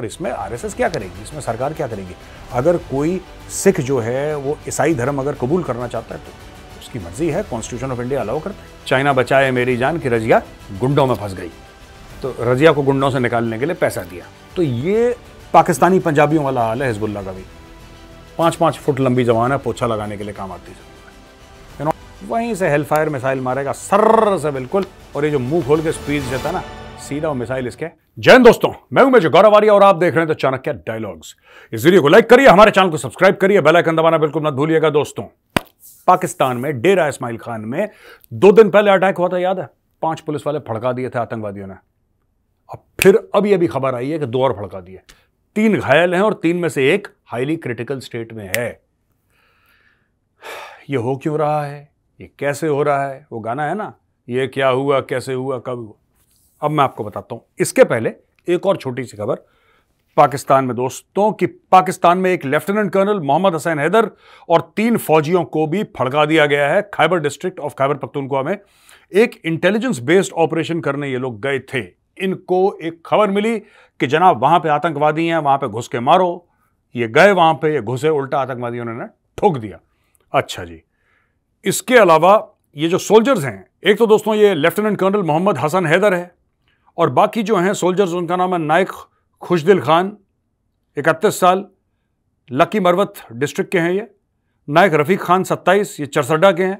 और इसमें आरएसएस क्या करेगी इसमें सरकार क्या करेगी अगर कोई सिख जो है वो ईसाई धर्म अगर कबूल करना चाहता है तो उसकी मर्जी है कॉन्स्टिट्यूशन ऑफ इंडिया अलाउ कर चाइना बचाए मेरी जान की रजिया गुंडों में फंस गई तो रजिया को गुंडों से निकालने के लिए पैसा दिया तो ये पाकिस्तानी पंजाबियों वाला हाल है हिजबुल्ला का भी पाँच पाँच फुट लंबी जवान है पोछा लगाने के लिए काम आती है वहीं से हेलफायर मिसाइल मारेगा सर्र से बिल्कुल और ये जो मुंह खोल के स्पीच देता ना सीधा मिसाइल इसके जैन दोस्तों मैं हूं मैं जो गौरव आ और आप देख रहे हैं तो चाणक्य डायलॉग्स इस वीडियो को लाइक करिए हमारे चैनल को सब्सक्राइब करिए बेल आइकन दबाना बिल्कुल मत भूलिएगा दोस्तों पाकिस्तान में डेरा इस्माइल खान में दो दिन पहले अटैक हुआ था याद है पांच पुलिस वाले फड़का दिए थे आतंकवादियों ने अब फिर अभी अभी खबर आई है कि दो और फड़का दिए तीन घायल हैं और तीन में से एक हाईली क्रिटिकल स्टेट में है ये हो क्यों रहा है ये कैसे हो रहा है वो गाना है ना ये क्या हुआ कैसे हुआ कब हुआ अब मैं आपको बताता हूं इसके पहले एक और छोटी सी खबर पाकिस्तान में दोस्तों कि पाकिस्तान में एक लेफ्टिनेंट कर्नल मोहम्मद हसैन हैदर और तीन फौजियों को भी फड़का दिया गया है खैबर डिस्ट्रिक्ट ऑफ खैबर पख्तुनखुआ में एक इंटेलिजेंस बेस्ड ऑपरेशन करने ये लोग गए थे इनको एक खबर मिली कि जनाब वहां पे आतंकवादी हैं वहां पे घुस के मारो ये गए वहां पे ये घुसे उल्टा आतंकवादियों ने ठोक दिया अच्छा जी इसके अलावा ये जो सोल्जर्स हैं एक तो दोस्तों ये लेफ्टिनेंट कर्नल मोहम्मद हसन हैदर है और बाकी जो हैं सोल्जर्स उनका नाम है नायक खुशदिल खान इकतीस साल लकी मरवत डिस्ट्रिक्ट के हैं ये नायक रफ़ीक खान सत्ताईस ये चरसड्डा के हैं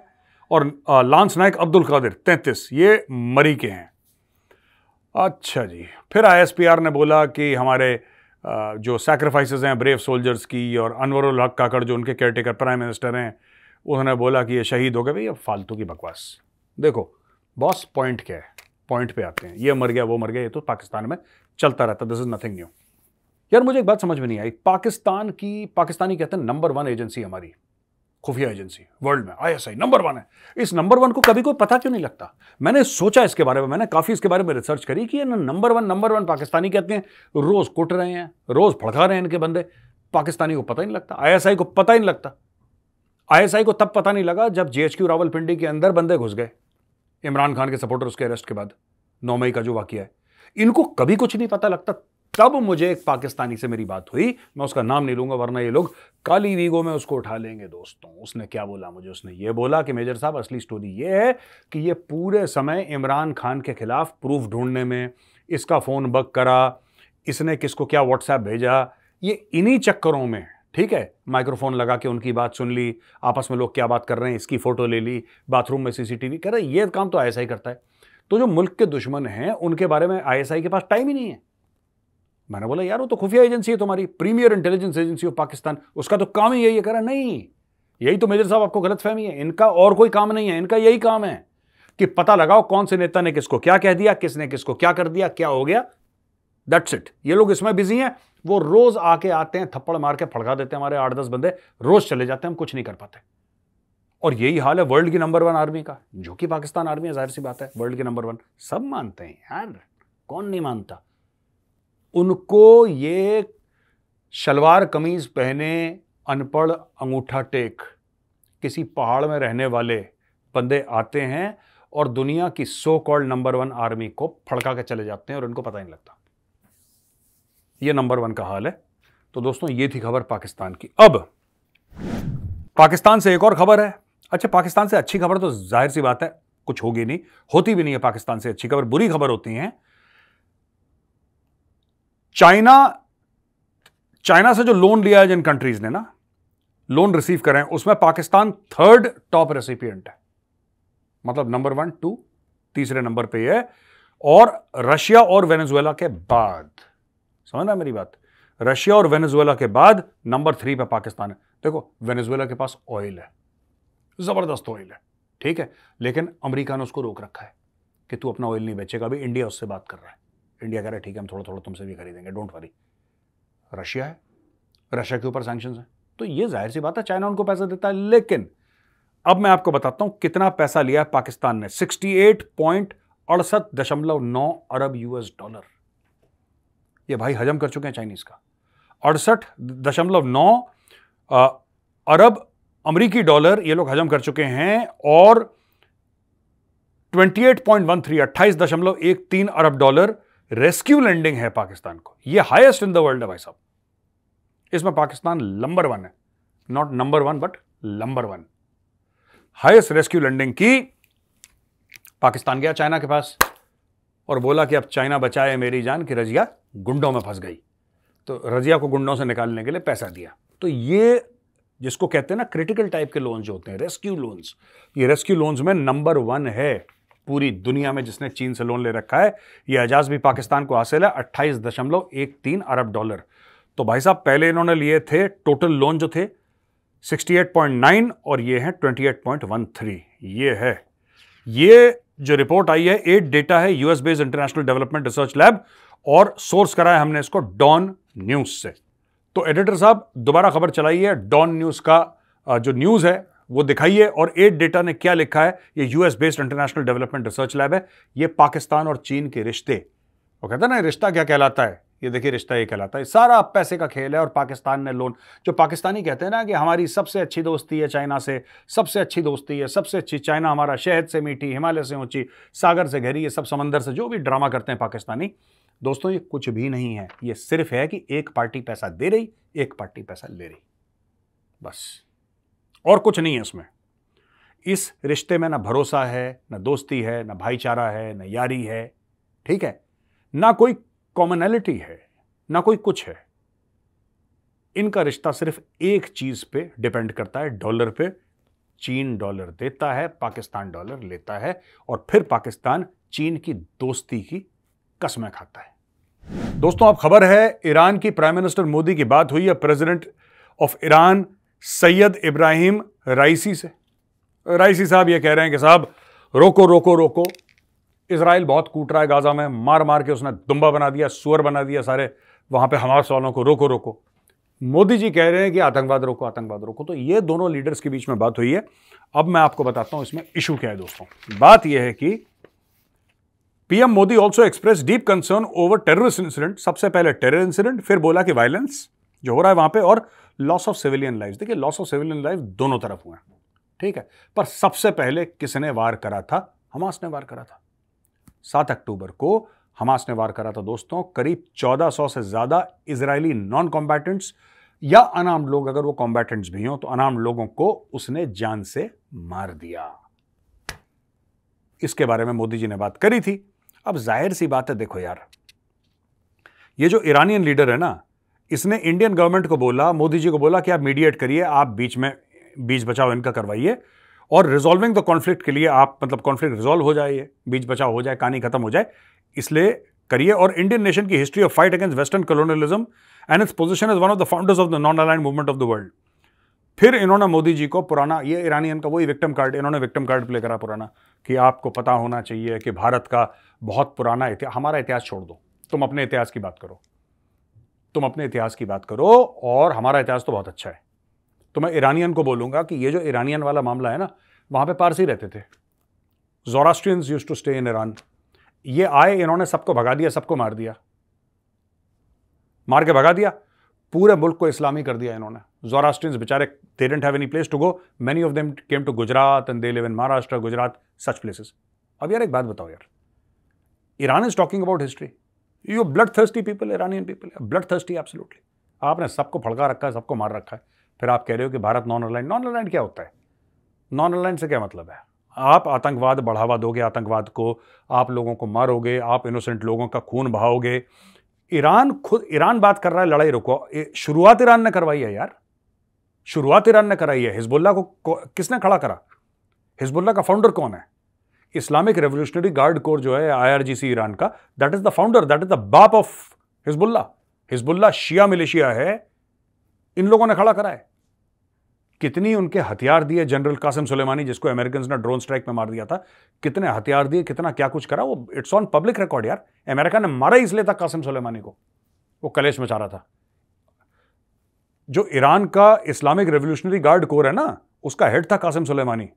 और लांस नायक अब्दुल कादिर तैंतीस ये मरी के हैं अच्छा जी फिर आईएसपीआर ने बोला कि हमारे जो सैक्रिफाइसेस हैं ब्रेव सोल्जर्स की और अनवर हक काकड़ जो उनके केयरटेकर प्राइम मिनिस्टर हैं उन्होंने बोला कि ये शहीद हो गए भैया फालतू की बकवास देखो बॉस पॉइंट क्या है पॉइंट पे आते हैं ये मर गया वो मर गया ये तो पाकिस्तान में चलता रहता दिस इज नथिंग न्यू यार मुझे एक बात समझ में नहीं आई पाकिस्तान की पाकिस्तानी कहते हैं नंबर वन एजेंसी हमारी खुफिया एजेंसी वर्ल्ड में आईएसआई नंबर वन है इस नंबर वन को कभी कोई पता क्यों नहीं लगता मैंने सोचा इसके बारे में मैंने काफ़ी इसके बारे में रिसर्च करी कि number one number one Pakistani कहते हैं रोज़ कुट रहे हैं रोज़ भड़का रहे हैं इनके बंदे पाकिस्तानी को पता ही नहीं लगता आईएसआई को पता ही नहीं लगता आईएसआई को तब पता नहीं लगा जब जेएचक्यू रावलपिंडी के अंदर बंदे घुस गए इमरान खान के सपोर्टर उसके अरेस्ट के बाद नौ मई का जो वाक्य है इनको कभी कुछ नहीं पता लगता तब मुझे एक पाकिस्तानी से मेरी बात हुई मैं उसका नाम नहीं लूंगा वरना ये लोग काली वीगो में उसको उठा लेंगे दोस्तों उसने क्या बोला मुझे उसने ये बोला कि मेजर साहब असली स्टोरी ये है कि ये पूरे समय इमरान खान के खिलाफ प्रूफ ढूंढने में इसका फ़ोन बक करा इसने किसको क्या व्हाट्सएप भेजा ये इन्हीं चक्करों में ठीक है माइक्रोफोन लगा के उनकी बात सुन ली आपस में लोग क्या बात कर रहे हैं इसकी फ़ोटो ले ली बाथरूम में सीसीटीवी कह रहे ये काम तो ऐसा ही करता है तो जो मुल्क के दुश्मन हैं उनके बारे में आईएसआई के पास टाइम ही नहीं है मैंने बोला यार वो तो खुफिया एजेंसी है तुम्हारी premier intelligence agency of Pakistan उसका तो काम ही यही है कह रहा नहीं यही तो मेजर साहब आपको गलत फहमी है इनका और कोई काम नहीं है इनका यही काम है कि पता लगाओ कौन से नेता ने किसको क्या कह दिया किसने किसको क्या कर दिया क्या हो गया दैट्स इट ये लोग इसमें बिजी हैं वो रोज आके आते हैं थप्पड़ मार के फड़का देते हैं हमारे आठ दस बंदे रोज चले जाते हैं हम कुछ नहीं कर पाते और यही हाल है वर्ल्ड की नंबर वन आर्मी का जो कि पाकिस्तान आर्मी है जाहिर सी बात है वर्ल्ड की नंबर वन सब मानते हैं यार कौन नहीं मानता उनको ये शलवार कमीज पहने अनपढ़ अंगूठा टेक किसी पहाड़ में रहने वाले बंदे आते हैं और दुनिया की so called number one army को फड़का के चले जाते हैं और इनको पता ही नहीं लगता ये नंबर वन का हाल है तो दोस्तों ये थी खबर पाकिस्तान की अब पाकिस्तान से एक और खबर है अच्छा पाकिस्तान से अच्छी खबर तो जाहिर सी बात है कुछ होगी नहीं होती भी नहीं है पाकिस्तान से अच्छी खबर बुरी खबर होती है चाइना चाइना से जो लोन लिया है जिन कंट्रीज ने ना लोन रिसीव करें उसमें पाकिस्तान थर्ड टॉप रेसिपियंट है मतलब नंबर वन टू तीसरे नंबर पे है और रशिया और वेनेजुएला के बाद समझना मेरी बात रशिया और वेनेजुएला के बाद नंबर थ्री पे पाकिस्तान है देखो वेनेजुएला के पास ऑयल है ज़बरदस्त ऑयल है ठीक है लेकिन अमेरिका ने उसको रोक रखा है कि तू अपना ऑयल नहीं बेचेगा अभी इंडिया उससे बात कर रहा है इंडिया कह रहा है ठीक है हम थोड़ा थोड़ा तुमसे भी खरीदेंगे डोंट वरी रशिया है रशिया के ऊपर सैंक्शन है तो ये जाहिर सी बात है चाइना उनको पैसा देता है लेकिन अब मैं आपको बताता हूं कितना पैसा लिया है पाकिस्तान ने सिक्सटी एट पॉइंट अड़सठ दशमलव नौ अरब यूएस डॉलर ये भाई हजम कर चुके हैं चाइनीज का अड़सठ दशमलव नौ अरब अमरीकी डॉलर ये लोग हजम कर चुके हैं और 28.13 28.13 अरब डॉलर रेस्क्यू लैंडिंग है पाकिस्तान को ये हाईएस्ट इन द वर्ल्ड है भाई साहब इसमें पाकिस्तान नंबर वन है not number one but number one highest rescue lending की पाकिस्तान गया चाइना के पास और बोला कि अब चाइना बचाए मेरी जान कि रजिया गुंडों में फंस गई तो रजिया को गुंडों से निकालने के लिए पैसा दिया तो ये जिसको कहते हैं ना क्रिटिकल टाइप के लोन्स जो होते हैं रेस्क्यू लोन्स ये रेस्क्यू लोन्स में नंबर वन है पूरी दुनिया में जिसने चीन से लोन ले रखा है ये एजाज भी पाकिस्तान को हासिल है अट्ठाईस दशमलव एक तीन अरब डॉलर तो भाई साहब पहले इन्होंने लिए थे टोटल लोन जो थे 68.9 और ये है 28.13 ये है ये जो रिपोर्ट आई है एट डेटा है US based international development research lab और सोर्स कराया हमने इसको डॉन न्यूज से तो एडिटर साहब दोबारा खबर चलाइए डॉन न्यूज़ का जो न्यूज़ है वो दिखाइए और एड डेटा ने क्या लिखा है ये US based international development research lab है ये पाकिस्तान और चीन के रिश्ते वो कहता है ना रिश्ता क्या कहलाता है ये देखिए रिश्ता ये कहलाता है सारा पैसे का खेल है और पाकिस्तान ने लोन जो पाकिस्तानी कहते हैं ना कि हमारी सबसे अच्छी दोस्ती है चाइना से सबसे अच्छी दोस्ती है सबसे अच्छी चाइना हमारा शहद से मीठी हिमालय से ऊंची सागर से घरी ये सब समंदर से जो भी ड्रामा करते हैं पाकिस्तानी दोस्तों ये कुछ भी नहीं है ये सिर्फ है कि एक पार्टी पैसा दे रही एक पार्टी पैसा ले रही बस और कुछ नहीं है इसमें इस रिश्ते में ना भरोसा है ना दोस्ती है ना भाईचारा है ना यारी है ठीक है ना कोई कॉमनैलिटी है ना कोई कुछ है इनका रिश्ता सिर्फ एक चीज पे डिपेंड करता है डॉलर पे चीन डॉलर देता है पाकिस्तान डॉलर लेता है और फिर पाकिस्तान चीन की दोस्ती की कसमें खाता है दोस्तों अब खबर है ईरान की प्राइम मिनिस्टर मोदी की बात हुई है president of Iran Syed Ibrahim Raisi से राइसी साहब ये कह रहे हैं कि साहब रोको रोको रोको इसराइल बहुत कूट रहा है गाज़ा में मार मार के उसने दुम्बा बना दिया सुअर बना दिया सारे वहां पे हमारे सवालों को रोको रोको मोदी जी कह रहे हैं कि आतंकवाद रोको आतंकवाद रोको तो ये दोनों लीडर्स के बीच में बात हुई है अब मैं आपको बताता हूँ इसमें इशू क्या है दोस्तों बात यह है कि PM Modi also express deep concern over terrorist incident सबसे पहले टेरर इंसिडेंट फिर बोला कि वायलेंस जो हो रहा है वहां पे और लॉस ऑफ सिविलियन लाइफ देखिए लॉस ऑफ सिविलियन लाइफ दोनों तरफ हुए ठीक है पर सबसे पहले किसने वार करा था हमास ने वार करा था सात अक्टूबर को हमास ने वार करा था दोस्तों करीब 1400 से ज़्यादा इसराइली नॉन कॉम्बैटेंट्स या अनाम लोग अगर वो कॉम्बैटेंट्स भी हो तो अनाम लोगों को उसने जान से मार दिया इसके बारे में मोदी जी ने बात करी थी अब जाहिर सी बात है देखो यार ये जो ईरानियन लीडर है ना इसने इंडियन गवर्नमेंट को बोला मोदी जी को बोला कि आप मीडिएट करिए आप बीच में बीच बचाओ इनका करवाइए और रिजॉल्विंग द कॉन्फ्लिक्ट के लिए आप मतलब कॉन्फ्लिक्ट रिजॉल्व हो जाए बीच बचाव हो जाए कहानी खत्म हो जाए इसलिए करिए और इंडियन नेशन की history of fight against western colonialism and its position is one of the founders of the non aligned movement of the world फिर इन्होंने मोदी जी को पुराना ये ईरानियन का वही विक्टम कार्ड इन्होंने विक्टम कार्ड प्ले करा पुराना कि आपको पता होना चाहिए कि भारत का बहुत पुराना इतिहास हमारा इतिहास छोड़ दो तुम अपने इतिहास की बात करो तुम अपने इतिहास की बात करो और हमारा इतिहास तो बहुत अच्छा है तो मैं ईरानियन को बोलूँगा कि ये जो ईरानियन वाला मामला है ना वहाँ पर पारसी रहते थे Zoroastrians used to stay in Iran ये आए इन्होंने सबको भगा दिया सबको मार दिया मार के भगा दिया पूरे मुल्क को इस्लामी कर दिया इन्होंने Zoroastrians, Bichare, they didn't have any place to go. Many of them came to Gujarat and they live in Maharashtra, Gujarat, such places. Ab yaar ek baat batao yaar. Iran is talking about history. You blood thirsty people Iranian people Bloodthirsty, absolutely. Absolutely आपने सबको फड़का रखा है सबको मार रखा है फिर आप कह रहे हो कि Bharat non aligned non aligned क्या होता है नॉन अलाइंड से क्या मतलब है आप आतंकवाद बढ़ावा दोगे आतंकवाद को आप लोगों को मारोगे आप इनोसेंट लोगों का खून बहाओगे ईरान खुद ईरान बात कर रहा है लड़ाई रुको शुरुआत ईरान ने करवाई है यार शुरुआत ईरान ने कराई है हिजबुल्ला को, को किसने खड़ा करा हिजबुल्ला का फाउंडर कौन है इस्लामिक रेवोल्यूशनरी गार्ड कोर जो है आईआरजीसी ईरान का that is the founder that is the बाप of Hezbollah Hezbollah Shia militia है इन लोगों ने खड़ा करा है कितनी उनके हथियार दिए जनरल कासिम सुलेमानी जिसको अमेरिकन ने ड्रोन स्ट्राइक में मार दिया था कितने हथियार दिए कितना क्या कुछ करा वो इट्स ऑन पब्लिक रिकॉर्ड यार अमेरिका ने मारा इसलिए था कासिम सुलेमानी को वो कलेश मचा रहा था जो ईरान का इस्लामिक रेवोल्यूशनरी गार्ड कोर है ना उसका हेड था कासिम सुलेमानी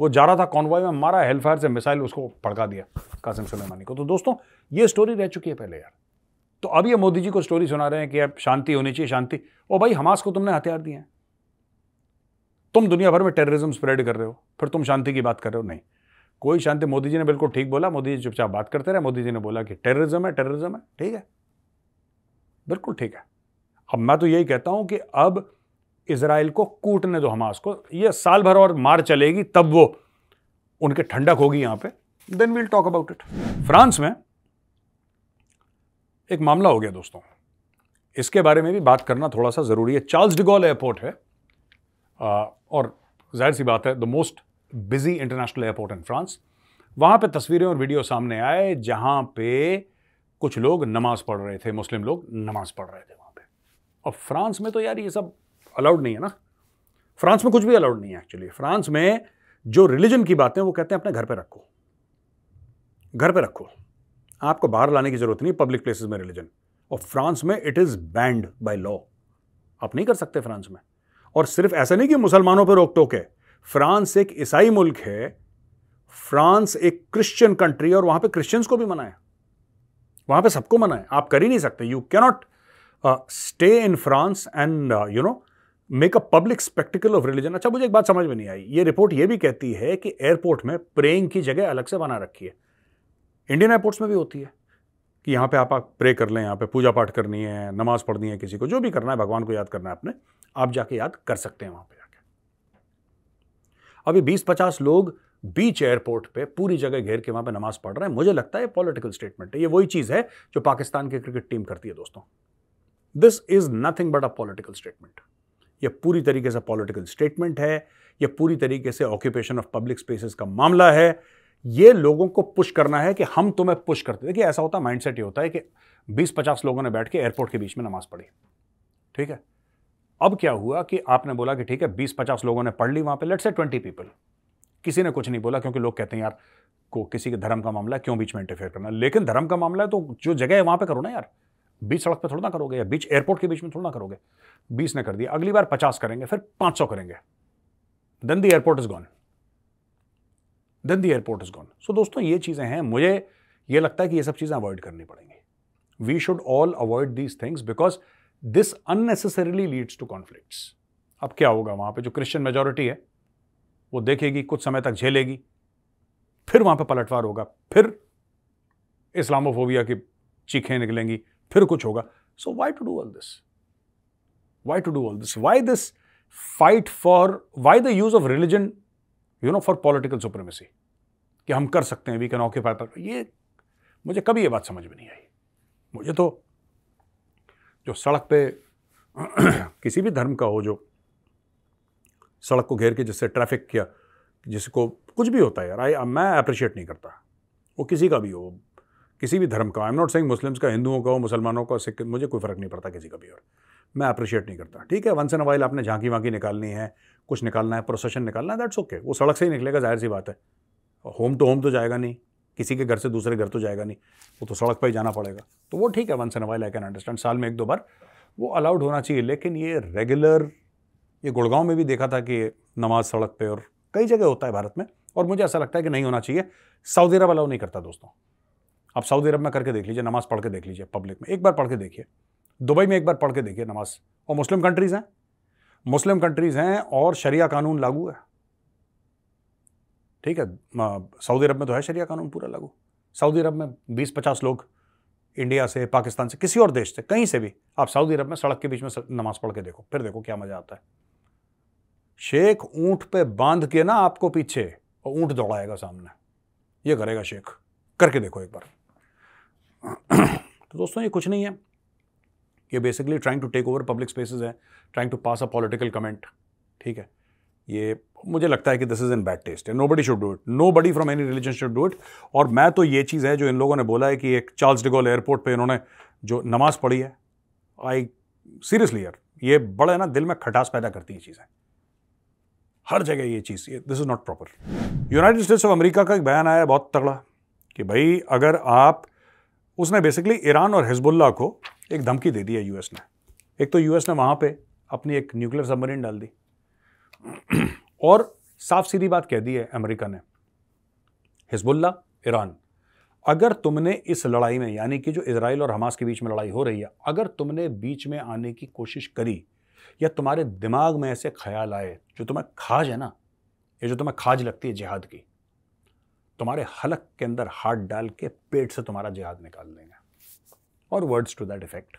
वो जा रहा था कॉन्वॉय में मारा हेलफायर से मिसाइल उसको पड़का दिया कासिम सुलेमानी को तो दोस्तों ये स्टोरी रह चुकी है पहले यार तो अब ये मोदी जी को स्टोरी सुना रहे हैं कि अब शांति होनी चाहिए शांति ओ भाई हमास को तुमने हथियार दिए हैं तुम दुनिया भर में टेररिज्म स्प्रेड कर रहे हो फिर तुम शांति की बात कर रहे हो नहीं कोई शांति मोदी जी ने बिल्कुल ठीक बोला मोदी जी चुपचाप बात करते रहे मोदी जी ने बोला कि टेररिज्म है टेररिज्म है ठीक है बिल्कुल ठीक है अब मैं तो यही कहता हूं कि अब इसराइल को कूटने दो हमास को ये साल भर और मार चलेगी तब वो उनके ठंडक होगी यहाँ पे then we'll talk about it France में एक मामला हो गया दोस्तों इसके बारे में भी बात करना थोड़ा सा ज़रूरी है चार्ल्स डिगोल एयरपोर्ट है और जाहिर सी बात है the most busy international airport in France वहाँ पे तस्वीरें और वीडियो सामने आए जहाँ पे कुछ लोग नमाज़ पढ़ रहे थे मुस्लिम लोग नमाज़ पढ़ रहे थे अब फ्रांस में तो यार ये सब अलाउड नहीं है ना फ्रांस में कुछ भी अलाउड नहीं है एक्चुअली फ्रांस में जो रिलीजन की बातें वो कहते हैं अपने घर पे रखो घर पे रखो आपको बाहर लाने की ज़रूरत नहीं पब्लिक प्लेसेस में रिलीजन और फ्रांस में it is banned by law आप नहीं कर सकते फ्रांस में और सिर्फ ऐसा नहीं कि मुसलमानों पर रोक टोक है फ्रांस एक ईसाई मुल्क है फ्रांस एक क्रिश्चियन कंट्री और वहां पे क्रिश्चियंस को भी मनाए वहां पे सबको मनाए आप कर ही नहीं सकते you cannot stay in France and you know make a public spectacle of religion अच्छा मुझे एक बात समझ में नहीं आई ये रिपोर्ट ये भी कहती है कि एयरपोर्ट में प्रेइंग की जगह अलग से बना रखी है इंडियन एयरपोर्ट्स में भी होती है कि यहाँ पे आप, आप प्रे कर लें यहाँ पे पूजा पाठ करनी है नमाज पढ़नी है किसी को जो भी करना है भगवान को याद करना है आपने आप जाके याद कर सकते हैं वहाँ पे जाके अभी बीस पचास लोग बीच एयरपोर्ट पे पूरी जगह घेर के वहाँ पे नमाज पढ़ रहे हैं मुझे लगता है पॉलिटिकल स्टेटमेंट है ये वही चीज़ है जो पाकिस्तान की क्रिकेट टीम करती है दोस्तों this is nothing but a political statement यह पूरी तरीके से पॉलिटिकल स्टेटमेंट है यह पूरी तरीके से ऑक्यूपेशन ऑफ पब्लिक स्पेसेस का मामला है ये लोगों को पुश करना है कि हम तुम्हें पुश करते देखिए ऐसा होता है माइंडसेट ये होता है कि 20-50 लोगों ने बैठ के एयरपोर्ट के बीच में नमाज पढ़ी ठीक है अब क्या हुआ कि आपने बोला कि ठीक है 20-50 लोगों ने पढ़ ली वहां पे लेट्स से 20 पीपल किसी ने कुछ नहीं बोला क्योंकि लोग कहते हैं यार को किसी के धर्म का मामला क्यों बीच में इंटरफेयर करना लेकिन धर्म का मामला है तो जो जगह है वहां पर करो ना यार बीच सड़क पे थोड़ा ना करोगे या बीच एयरपोर्ट के बीच में थोड़ा ना करोगे बीस ने कर दिया अगली बार पचास करेंगे फिर पांच सौ करेंगे then the airport is gone then the airport is gone so दोस्तों ये चीज़ें हैं मुझे ये लगता है कि ये सब चीज़ें अवॉइड करनी पड़ेंगी we should all avoid these things because this unnecessarily leads to conflict अब क्या होगा वहां पर जो क्रिश्चियन मेजोरिटी है वो देखेगी कुछ समय तक झेलेगी फिर वहां पर पलटवार होगा फिर इस्लामोफोबिया की चीखें निकलेंगी फिर कुछ होगा so why to do all this why to do all this why this fight for why the use of religion you know for political supremacy कि हम कर सकते हैं वी कैन ऑक्यूपाई पर ये मुझे कभी ये बात समझ में नहीं आई मुझे तो जो सड़क पे किसी भी धर्म का हो जो सड़क को घेर के जिससे ट्रैफिक किया जिसको कुछ भी होता है यार आई मैं अप्रिशिएट नहीं करता वो किसी का भी हो किसी भी धर्म का I am not saying Muslims का हिंदुओं का मुसलमानों का सिख मुझे कोई फ़र्क नहीं पड़ता किसी का भी और मैं अप्रिशिएट नहीं करता ठीक है वंस एन वाइल आपने झांकी वांकी निकालनी है कुछ निकालना है प्रोसेशन निकालना है दैट्स ओके okay. वो सड़क से ही निकलेगा जाहिर सी बात है होम टू होम तो जाएगा नहीं किसी के घर से दूसरे घर तो जाएगा नहीं वो तो सड़क पर ही जाना पड़ेगा तो वो ठीक है once in while I can understand साल में एक दो बार वो अलाउड होना चाहिए लेकिन ये रेगुलर ये गुड़गांव में भी देखा था कि नमाज सड़क पर और कई जगह होता है भारत में और मुझे ऐसा लगता है कि नहीं होना चाहिए सऊदी अरब अलाउ नहीं करता दोस्तों आप सऊदी अरब में करके देख लीजिए नमाज़ पढ़ के देख लीजिए पब्लिक में एक बार पढ़ के देखिए दुबई में एक बार पढ़ के देखिए नमाज और मुस्लिम कंट्रीज़ हैं मुस्लिम कंट्रीज़ हैं और शरिया कानून लागू है ठीक है सऊदी अरब में तो है शरिया कानून पूरा लागू सऊदी अरब में बीस पचास लोग इंडिया से पाकिस्तान से किसी और देश से कहीं से भी आप सऊदी अरब में सड़क के बीच में नमाज़ पढ़ के देखो फिर देखो क्या मज़ा आता है शेख ऊँट पे बांध के ना आपको पीछे और ऊँट दौड़ाएगा सामने ये करेगा शेख करके देखो एक बार तो दोस्तों ये कुछ नहीं है ये basically trying to take over public spaces है trying to pass a political comment ठीक है ये मुझे लगता है कि this is in bad taste है nobody should do it nobody from any religion should do it और मैं तो ये चीज़ है जो इन लोगों ने बोला है कि एक चार्ल्स डिगोल एयरपोर्ट पर इन्होंने जो नमाज पढ़ी है आई सीरियसली यार ये बड़ा है ना दिल में खटास पैदा करती है चीज़ें हर जगह ये चीज़ ये this is not proper United States of America का एक बयान आया है बहुत तगड़ा कि भाई अगर आप उसने बेसिकली ईरान और हिजबुल्ला को एक धमकी दे दी है यूएस ने एक तो यूएस ने वहाँ पे अपनी एक न्यूक्लियर सबमरीन डाल दी और साफ सीधी बात कह दी है अमेरिका ने हिजबुल्ला ईरान अगर तुमने इस लड़ाई में यानी कि जो इसराइल और हमास के बीच में लड़ाई हो रही है अगर तुमने बीच में आने की कोशिश करी या तुम्हारे दिमाग में ऐसे ख्याल आए जो तुम्हें खाज है ना ये जो तुम्हें खाज लगती है जिहाद की तुम्हारे हलक के अंदर हाथ डाल के पेट से तुम्हारा जिहाद निकाल देंगे और वर्ड्स टू दैट इफेक्ट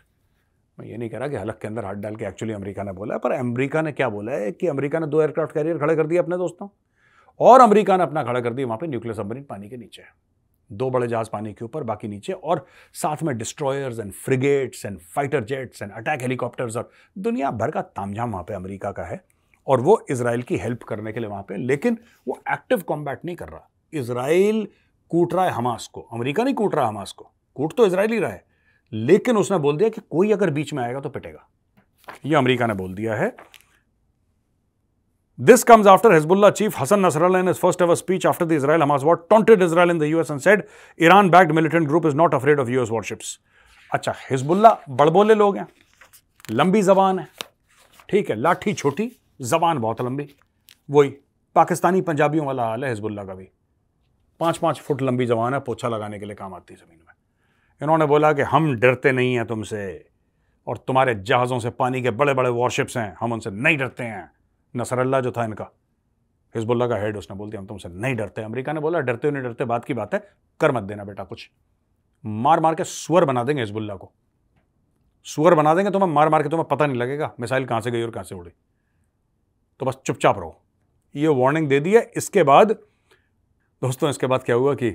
मैं ये नहीं कह रहा कि हलक के अंदर हाथ डाल के एक्चुअली अमेरिका ने बोला है पर अमेरिका ने क्या बोला है कि अमेरिका ने दो एयरक्राफ्ट कैरियर खड़े कर दिए अपने दोस्तों और अमेरिका ने अपना खड़ा कर दिया वहाँ पर न्यूक्लियर सबमरीन पानी के नीचे है दो बड़े जहाज पानी के ऊपर बाकी नीचे और साथ में destroyers and frigates and fighter jets and attack helicopters और दुनिया भर का तामझाम वहाँ पर अमरीका का है और वो इसराइल की हेल्प करने के लिए वहाँ पर लेकिन वो एक्टिव कॉम्बैट नहीं कर रहा इसराइल कूट रहा है हमास को अमेरिका नहीं कूट रहा हमास को कूट तो इसराइल ही रहा है लेकिन उसने बोल दिया कि कोई अगर बीच में आएगा तो पिटेगा यह अमेरिका ने बोल दिया है This comes after Hezbollah chief Hassan Nasrallah in his first ever speech after the Israel Hamas war taunted Israel in the US and said Iran backed militant group is not afraid of US warships. अच्छा Hezbollah बड़बोले लोग हैं लंबी जबान है ठीक है लाठी छोटी जबान बहुत लंबी वही पाकिस्तानी पंजाबियों वाला हाल है हिजबुल्ला का भी पाँच पाँच फुट लंबी जवान है पोछा लगाने के लिए काम आती है ज़मीन में इन्होंने बोला कि हम डरते नहीं हैं तुमसे और तुम्हारे जहाज़ों से पानी के बड़े बड़े वॉरशिप्स हैं हम उनसे नहीं डरते हैं नसरल्ला जो था इनका हिजबुल्ला का हेड उसने बोल दिया हम तुमसे नहीं डरते अमेरिका ने बोला डरते हो नहीं डरते बात की बात है कर मत देना बेटा कुछ मार मार के स्वर बना देंगे हिजबुल्ला को स्वर बना देंगे तुम्हें तो मार मार के तुम्हें पता नहीं लगेगा मिसाइल कहाँ से गई और कहाँ से उड़ी तो बस चुपचाप रहो ये वार्निंग दे दी है इसके बाद दोस्तों इसके बाद क्या हुआ कि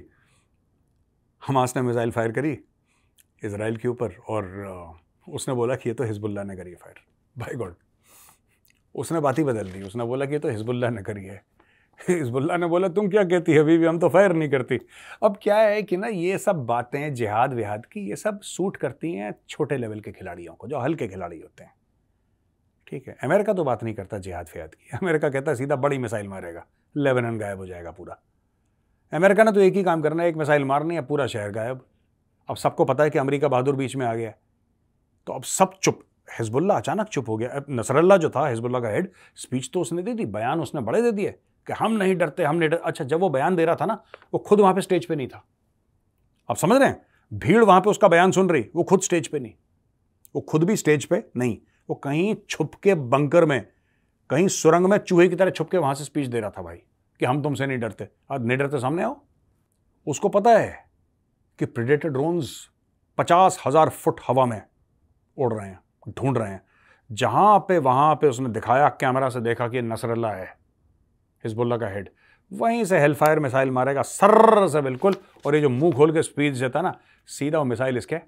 हमास ने मिसाइल फायर करी इसराइल के ऊपर और उसने बोला कि ये तो हिजबुल्ला ने करी फायर बाई गॉड उसने बात ही बदल दी उसने बोला कि ये तो हिजबुल्ला ने करी है हिजबुल्ला ने बोला तुम क्या कहती है अभी भी हम तो फायर नहीं करती अब क्या है कि ना ये सब बातें जिहाद विहाद की ये सब सूट करती हैं छोटे लेवल के खिलाड़ियों को जो हल्के खिलाड़ी होते हैं ठीक है अमेरिका तो बात नहीं करता जिहाद फिहाद की अमेरिका कहता है सीधा बड़ी मिसाइल मारेगा लेबनन गायब हो जाएगा पूरा अमेरिका ने तो एक ही काम करना है एक मिसाइल मारनी है पूरा शहर गायब अब सबको पता है कि अमेरिका बहादुर बीच में आ गया तो अब सब चुप हिजबुल्ला अचानक चुप हो गया अब नसरल्ला जो था हिजबुल्ला का हेड स्पीच तो उसने दे दी बयान उसने बड़े दे दिए कि हम नहीं डरते हम नहीं डर अच्छा जब वो बयान दे रहा था ना वो खुद वहाँ पर स्टेज पर नहीं था आप समझ रहे हैं भीड़ वहाँ पर उसका बयान सुन रही वो खुद स्टेज पर नहीं वो खुद भी स्टेज पर नहीं वो कहीं छुप के बंकर में कहीं सुरंग में चूहे की तरह छुप के वहाँ से स्पीच दे रहा था भाई कि हम तुमसे नहीं डरते आज नहीं डरते सामने आओ उसको पता है कि प्रिडेटर ड्रोन्स पचास हज़ार फुट हवा में उड़ रहे हैं ढूंढ रहे हैं जहाँ पे वहाँ पे उसने दिखाया कैमरा से देखा कि नसरल्ला है हिजबुल्ला का हेड वहीं से हेलफायर मिसाइल मारेगा सर्र से बिल्कुल और ये जो मुंह खोल के स्पीच देता ना सीधा वो मिसाइल इसके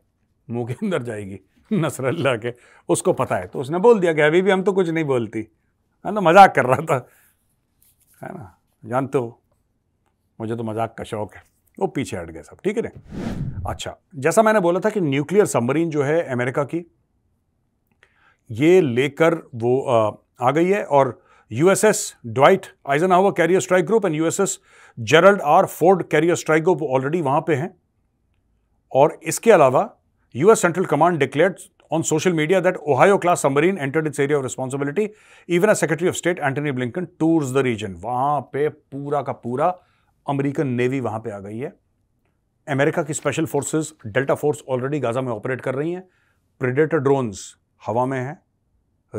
मुंह के अंदर जाएगी नसरल्ला के उसको पता है तो उसने बोल दिया कि अभी भी हम तो कुछ नहीं बोलती है ना तो मजाक कर रहा था है ना जानते हो मुझे तो मजाक का शौक है वो पीछे हट गए सब ठीक है ना अच्छा जैसा मैंने बोला था कि न्यूक्लियर सबमरीन जो है अमेरिका की ये लेकर वो आ, आ गई है और USS Dwight Eisenhower carrier strike group and USS Gerald R Ford carrier strike group already वहां पे हैं और इसके अलावा US central command declare on social media that Ohio-class submarine entered its area of responsibility. Even a Secretary of State Antony Blinken tours the region. वहां पे पूरा का पूरा अमेरिकन नेवी वहां पे आ गई है अमेरिका की special forces Delta Force already Gaza में ऑपरेट कर रही हैं प्रेडेटर ड्रोन्स हवा में हैं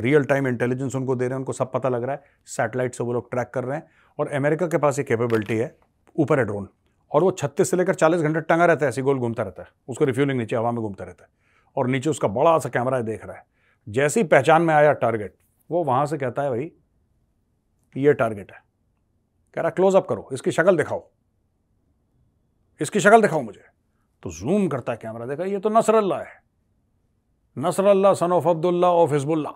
रियल टाइम इंटेलिजेंस उनको दे रहे हैं उनको सब पता लग रहा है सैटेलाइट से वो लोग ट्रैक कर रहे हैं और अमेरिका के पास ये कैपेबिलिटी है ऊपर है ड्रोन और वो छत्तीस से लेकर चालीस घंटे टंगा रहता है ऐसी गोल घूमता रहता है उसको रिफ्यूलिंग नीचे हवा में घूमता रहता है और नीचे उसका बड़ा सा कैमरा देख रहा है जैसी पहचान में आया टारगेट वो वहां से कहता है भाई ये टारगेट है कह रहा क्लोजअप करो इसकी शक्ल दिखाओ इसकी शक्ल दिखाओ मुझे तो जूम करता है कैमरा देखा ये तो नसरल्ला है Nasrallah son of Abdullah of Hezbollah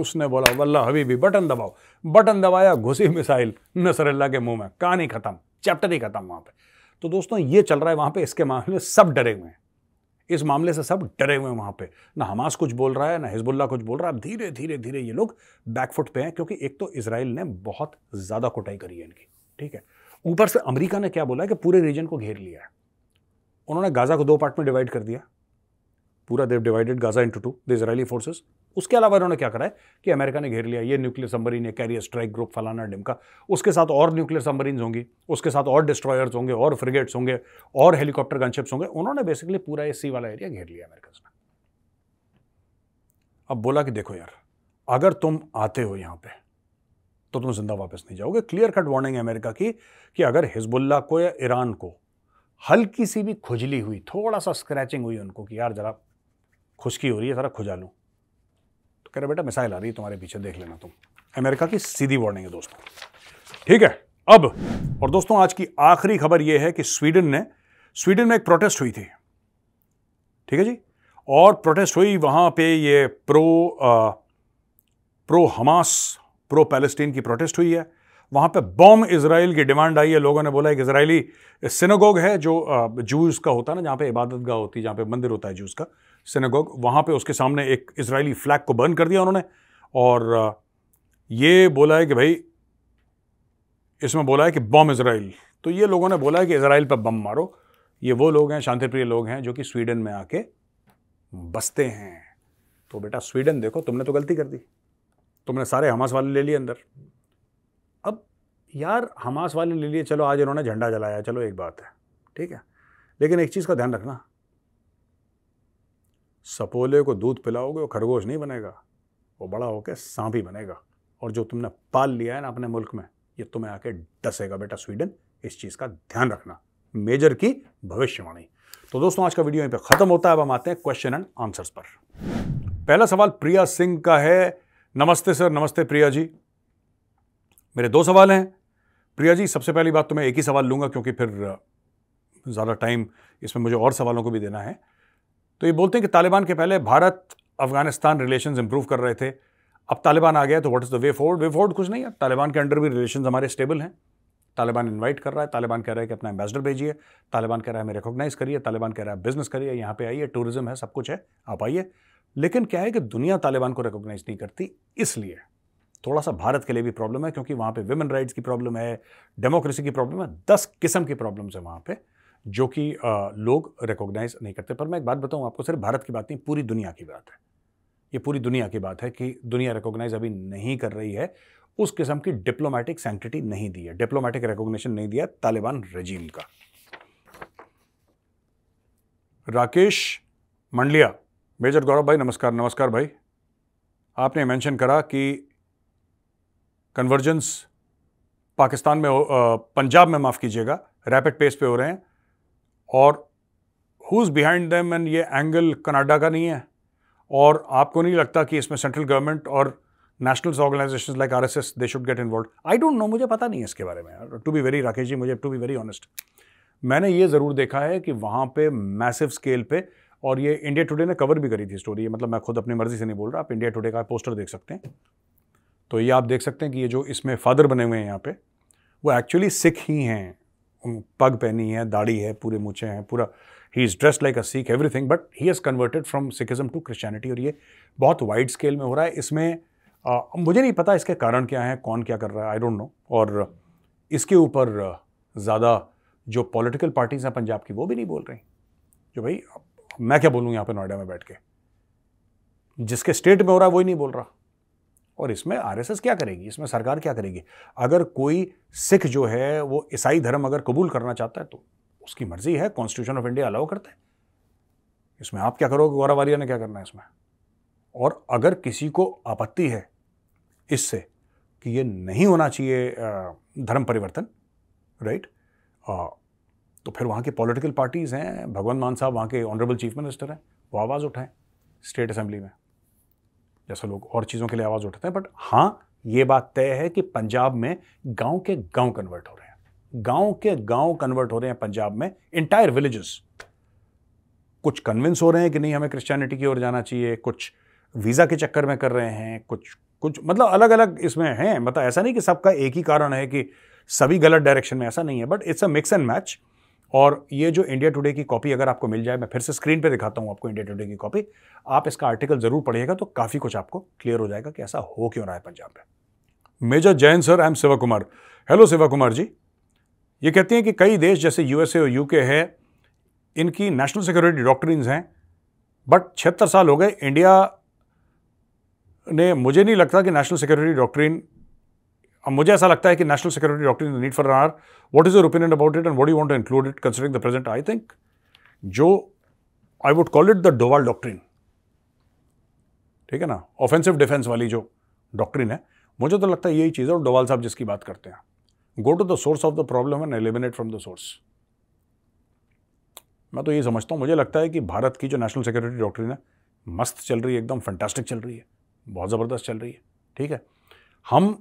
उसने बोला वल्ला भी बटन दबाओ बटन दबाया घुसी मिसाइल नसरल्ला के मुंह में कहानी खत्म चैप्टर ही खत्म वहां पे तो दोस्तों ये चल रहा है वहां पे इसके मामले में सब डरे हुए हैं इस मामले से सब डरे हुए हैं वहाँ पे ना हमास कुछ बोल रहा है ना हिजबुल्ला कुछ बोल रहा है अब धीरे धीरे धीरे ये लोग बैकफुट पे हैं क्योंकि एक तो इसराइल ने बहुत ज़्यादा कोटाई करी है इनकी ठीक है ऊपर से अमरीका ने क्या बोला है कि पूरे रीजन को घेर लिया है उन्होंने गाज़ा को दो पार्ट में डिवाइड कर दिया पूरा they've divided Gaza into two the Israeli forces उसके अलावा इन्होंने क्या करा है कि अमेरिका ने घेर लिया ये न्यूक्लियर सबमरीन है कैरियर स्ट्राइक ग्रुप फलाना डिमका उसके साथ और न्यूक्लियर सबमरीन होंगी उसके साथ और डिस्ट्रॉयर्स होंगे और फ्रिगेट्स होंगे और हेलीकॉप्टर गनशिप्स होंगे उन्होंने बेसिकली पूरा ए सी वाला एरिया घेर लिया अमेरिका ने अब बोला कि देखो यार अगर तुम आते हो यहाँ पर तो तुम जिंदा वापस नहीं जाओगे क्लियर कट वार्निंग है अमेरिका की कि अगर हिजबुल्ला को या ईरान को हल्की सी भी खुजली हुई थोड़ा सा स्क्रैचिंग हुई उनको कि यार ज़रा खुशकी हो रही है ज़रा खुजा लूँ कह रहे बेटा मिसाइल आ रही है तुम्हारे पीछे देख लेना तुम अमेरिका की सीधी वार्निंग है दोस्तों ठीक है अब और दोस्तों आज की आखिरी खबर यह है कि स्वीडन ने स्वीडन में एक प्रोटेस्ट हुई थी ठीक है जी और प्रोटेस्ट हुई वहां पे ये pro uh, pro Hamas pro Palestine की प्रोटेस्ट हुई है वहां पे बॉम्ब इसराइल की डिमांड आई है लोगों ने बोला एक इसराइली सिनोगोग है जो जूस का होता है ना जहां पे इबादत होती है जहां पे मंदिर होता है जूस का सिनेगोग वहाँ पे उसके सामने एक इसराइली फ्लैग को बर्न कर दिया उन्होंने और ये बोला है कि भाई इसमें बोला है कि बम इसराइल तो ये लोगों ने बोला है कि इसराइल पर बम मारो ये वो लोग हैं शांतिप्रिय लोग हैं जो कि स्वीडन में आके बसते हैं तो बेटा स्वीडन देखो तुमने तो गलती कर दी तुमने सारे हमास वाले ले लिए अंदर अब यार हमास वाले ले लिए चलो आज इन्होंने झंडा जलाया चलो एक बात है ठीक है लेकिन एक चीज़ का ध्यान रखना सपोले को दूध पिलाओगे वो खरगोश नहीं बनेगा वो बड़ा होकर सांप ही बनेगा और जो तुमने पाल लिया है ना अपने मुल्क में ये तुम्हें आके डसेगा बेटा स्वीडन इस चीज़ का ध्यान रखना मेजर की भविष्यवाणी तो दोस्तों आज का वीडियो यहीं पे ख़त्म होता है अब हम आते हैं क्वेश्चन एंड आंसर्स पर पहला सवाल प्रिया सिंह का है नमस्ते सर नमस्ते प्रिया जी मेरे दो सवाल हैं प्रिया जी सबसे पहली बात तो मैं एक ही सवाल लूंगा क्योंकि फिर ज़्यादा टाइम इसमें मुझे और सवालों को भी देना है तो ये बोलते हैं कि तालिबान के पहले भारत अफगानिस्तान रिलेशन इंप्रूव कर रहे थे अब तालिबान आ गया तो what is the way forward way forward कुछ नहीं है तालिबान के अंडर भी रिलेशन हमारे स्टेबल हैं तालिबान इनवाइट कर रहा है तालिबान कह रहा है कि अपना एम्बेसडर भेजिए तालिबान कह रहा है हमें रिकॉग्नाइज करिए तालिबान कह रहा है बिजनेस करिए यहाँ पे आइए टूरिज्म है सब कुछ है आप आइए लेकिन क्या है कि दुनिया तालिबान को रिकॉग्नाइज नहीं करती इसलिए थोड़ा सा भारत के लिए भी प्रॉब्लम है क्योंकि वहाँ पर वुमेन राइट्स की प्रॉब्लम है डेमोक्रेसी की प्रॉब्लम है दस किस्म की प्रॉब्लम्स है वहाँ पर जो कि लोग रिकॉग्नाइज नहीं करते पर मैं एक बात बताऊं आपको सिर्फ भारत की बात नहीं पूरी दुनिया की बात है ये पूरी दुनिया की बात है कि दुनिया रिकॉग्नाइज अभी नहीं कर रही है उस किस्म की डिप्लोमेटिक सेंटिटी नहीं दी है डिप्लोमेटिक रिकॉग्निशन नहीं दिया तालिबान रजीम का राकेश मंडलिया मेजर गौरव भाई नमस्कार नमस्कार भाई आपने मेंशन करा कि कन्वर्जेंस पाकिस्तान में पंजाब में माफ़ कीजिएगा रैपिड पेस पे हो रहे हैं और who is behind them and ये एंगल कनाडा का नहीं है और आपको नहीं लगता कि इसमें सेंट्रल गवर्नमेंट और national organisation like R S S they should get involve I don't know मुझे पता नहीं है इसके बारे में to be very Rakesh ji मुझे टू बी वेरी ऑनेस्ट मैंने ये ज़रूर देखा है कि वहाँ पे मैसिव स्केल पे और ये इंडिया टुडे ने कवर भी करी थी स्टोरी ये मतलब मैं खुद अपनी मर्ज़ी से नहीं बोल रहा आप इंडिया टुडे का पोस्टर देख सकते हैं तो ये आप देख सकते हैं कि ये जो इसमें फादर बने हुए हैं यहाँ पे वो एक्चुअली सिख ही हैं पग पहनी है दाढ़ी है पूरे मूछे हैं पूरा he is dress like a Sikh everything but he is converted from Sikhism to Christianity और ये बहुत वाइड स्केल में हो रहा है इसमें आ, मुझे नहीं पता इसके कारण क्या है कौन क्या कर रहा है आई डोंट नो और इसके ऊपर ज़्यादा जो पॉलिटिकल पार्टीज़ हैं पंजाब की वो भी नहीं बोल रही जो भाई मैं क्या बोलूँ यहाँ पर नोएडा में बैठ के जिसके स्टेट में हो रहा है वही नहीं बोल रहा और इसमें आरएसएस क्या करेगी इसमें सरकार क्या करेगी अगर कोई सिख जो है वो ईसाई धर्म अगर कबूल करना चाहता है तो उसकी मर्जी है कॉन्स्टिट्यूशन ऑफ इंडिया अलाउ करते हैं इसमें आप क्या करोगे गौरव वालिया ने क्या करना है इसमें और अगर किसी को आपत्ति है इससे कि ये नहीं होना चाहिए धर्म परिवर्तन राइट तो फिर वहाँ की पॉलिटिकल पार्टीज़ हैं भगवंत मान साहब वहाँ के ऑनरेबल चीफ मिनिस्टर हैं वो आवाज़ उठाएं स्टेट असेंबली में जैसे लोग और चीज़ों के लिए आवाज़ उठाते हैं बट हाँ ये बात तय है कि पंजाब में गांव के गांव कन्वर्ट हो रहे हैं गांव के गांव कन्वर्ट हो रहे हैं पंजाब में इंटायर विलेजेस कुछ कन्विंस हो रहे हैं कि नहीं हमें क्रिश्चियनिटी की ओर जाना चाहिए कुछ वीज़ा के चक्कर में कर रहे हैं कुछ कुछ मतलब अलग अलग इसमें हैं मतलब ऐसा नहीं कि सबका एक ही कारण है कि सभी गलत डायरेक्शन में ऐसा नहीं है but it's a mix and match और ये जो इंडिया टुडे की कॉपी अगर आपको मिल जाए मैं फिर से स्क्रीन पे दिखाता हूँ आपको इंडिया टुडे की कॉपी आप इसका आर्टिकल ज़रूर पढ़िएगा तो काफ़ी कुछ आपको क्लियर हो जाएगा कि ऐसा हो क्यों रहा है पंजाब में major gen sir M Shiva Kumar hello Shiva Kumar ji ये कहते हैं कि कई देश जैसे यूएसए और यूके है इनकी नेशनल सिक्योरिटी डॉक्ट्रिन्स हैं बट छिहत्तर साल हो गए इंडिया ने मुझे नहीं लगता कि नेशनल सिक्योरिटी डॉक्ट्रीन मुझे ऐसा लगता है कि national security doctrine need for are what is your opinion about it and what you want to include it considering the present I think जो I would call it the Doval doctrine ठीक है ना offensive defence वाली जो doctrine है मुझे तो लगता है यही चीज़ है और डोवाल साहब जिसकी बात करते हैं go to the source of the problem and eliminate from the source मैं तो ये समझता हूँ मुझे लगता है कि भारत की जो नेशनल सिक्योरिटी डॉक्ट्रिन है मस्त चल रही है एकदम फंटास्टिक चल रही है बहुत ज़बरदस्त चल रही है ठीक है हम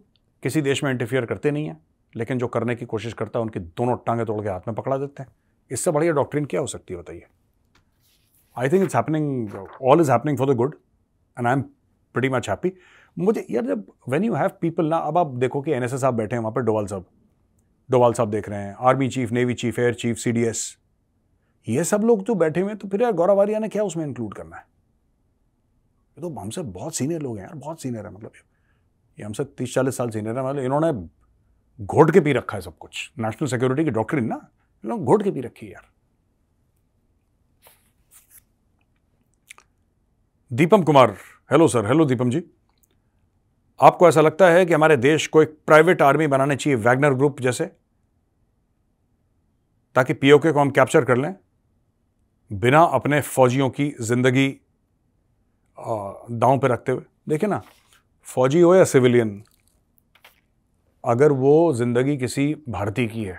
किसी देश में इंटरफियर करते नहीं हैं लेकिन जो करने की कोशिश करता है उनकी दोनों टांगें तोड़ के हाथ में पकड़ा देते हैं इससे बढ़िया डॉक्ट्रिन क्या हो सकती है बताइए I think it's happening all is happening for the good and I am pretty much happy मुझे यार जब वैन यू हैव पीपल ना अब आप देखो कि एन एस साहब बैठे हैं वहाँ पर डोवाल साहब डोवाल साहब देख रहे हैं army chief navy chief air chief सी ये सब लोग जो तो बैठे हुए हैं तो फिर यार गौरव आर्या ने क्या उसमें इंक्लूड करना है ये तो हमसे बहुत सीनियर लोग हैं यार बहुत सीनियर है मतलब ये हमसे तीस चालीस साल सीनियर है मतलब इन्होंने घोट के पी रखा है सब कुछ नेशनल सिक्योरिटी की डॉक्टर ना इन्होंने घोट के पी रखी है यार Deepam Kumar hello sir hello Deepam ji आपको ऐसा लगता है कि हमारे देश को एक प्राइवेट आर्मी बनानी चाहिए वैगनर ग्रुप जैसे ताकि पीओके को हम कैप्चर कर लें बिना अपने फौजियों की जिंदगी दांव पर रखते हुए देखिए ना फौजी हो या सिविलियन अगर वो ज़िंदगी किसी भारतीय की है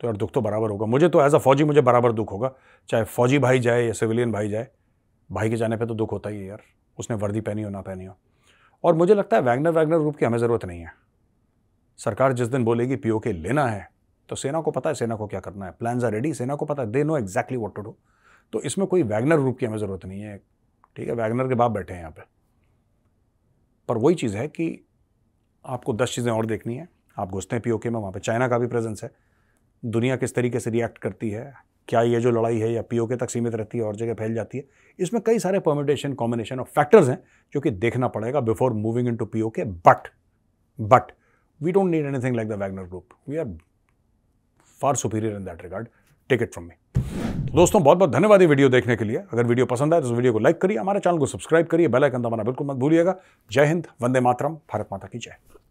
तो यार दुख तो बराबर होगा मुझे तो एज अ फौजी मुझे बराबर दुख होगा चाहे फौजी भाई जाए या सिविलियन भाई जाए भाई के जाने पे तो दुख होता ही है यार उसने वर्दी पहनी हो ना पहनी हो और मुझे लगता है वैगनर वैगनर ग्रुप की हमें ज़रूरत नहीं है सरकार जिस दिन बोलेगी पी के लेना है तो सेना को पता है सेना को क्या करना है प्लान आर रेडी सेना को पता है they know exactly what to do तो इसमें कोई वैगनर ग्रुप की हमें ज़रूरत नहीं है ठीक है वैगनर के बाप बैठे हैं यहाँ पर पर वही चीज़ है कि आपको दस चीज़ें और देखनी है आप घुसते हैं पीओके में वहाँ पर चाइना का भी प्रेजेंस है दुनिया किस तरीके से रिएक्ट करती है क्या ये जो लड़ाई है या पीओके तक सीमित रहती है और जगह फैल जाती है इसमें कई सारे परमिटेशन कॉम्बिनेशन और फैक्टर्स हैं जो कि देखना पड़ेगा before moving into P K but but we don't need anything like the Wagner group we are far superior in that regard take it from me दोस्तों बहुत बहुत धन्यवाद ये वीडियो देखने के लिए अगर वीडियो पसंद आए तो इस वीडियो को लाइक करिए हमारे चैनल को सब्सक्राइब करिए बेल आइकन दबाना बिल्कुल मत भूलिएगा जय हिंद वंदे मातरम भारत माता की जय